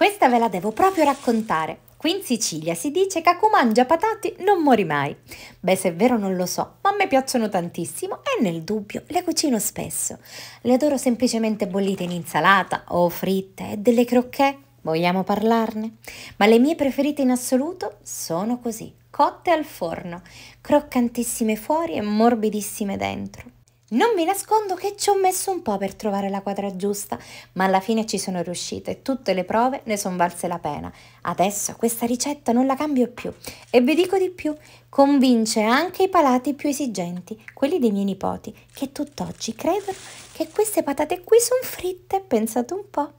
Questa ve la devo proprio raccontare. Qui in Sicilia si dice che a chi mangia patate non mori mai. Beh, se è vero non lo so, ma a me piacciono tantissimo e nel dubbio le cucino spesso. Le adoro semplicemente bollite in insalata o fritte e delle crocchè. Vogliamo parlarne? Ma le mie preferite in assoluto sono così, cotte al forno, croccantissime fuori e morbidissime dentro. Non vi nascondo che ci ho messo un po' per trovare la quadra giusta, ma alla fine ci sono riuscita e tutte le prove ne sono valse la pena. Adesso questa ricetta non la cambio più e vi dico di più, convince anche i palati più esigenti, quelli dei miei nipoti, che tutt'oggi credono che queste patate qui sono fritte, pensate un po'.